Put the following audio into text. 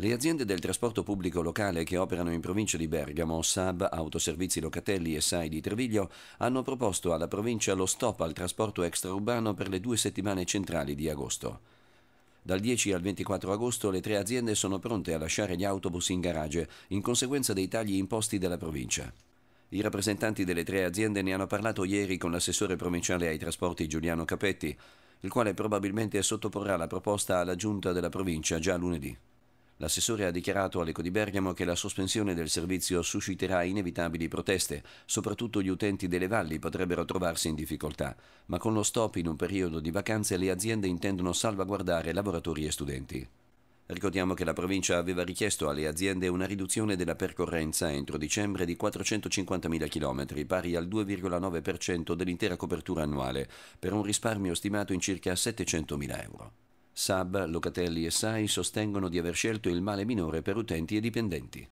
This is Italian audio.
Le aziende del trasporto pubblico locale che operano in provincia di Bergamo, Saab, Autoservizi Locatelli e SAI di Treviglio, hanno proposto alla provincia lo stop al trasporto extraurbano per le due settimane centrali di agosto. Dal 10 al 24 agosto le tre aziende sono pronte a lasciare gli autobus in garage in conseguenza dei tagli imposti dalla provincia. I rappresentanti delle tre aziende ne hanno parlato ieri con l'assessore provinciale ai trasporti Giuliano Capetti, il quale probabilmente sottoporrà la proposta alla giunta della provincia già lunedì. L'assessore ha dichiarato all'Eco di Bergamo che la sospensione del servizio susciterà inevitabili proteste, soprattutto gli utenti delle valli potrebbero trovarsi in difficoltà, ma con lo stop in un periodo di vacanze le aziende intendono salvaguardare lavoratori e studenti. Ricordiamo che la provincia aveva richiesto alle aziende una riduzione della percorrenza entro dicembre di 450.000 km, pari al 2,9% dell'intera copertura annuale, per un risparmio stimato in circa 700.000 euro. Saab, Locatelli e Sai sostengono di aver scelto il male minore per utenti e dipendenti.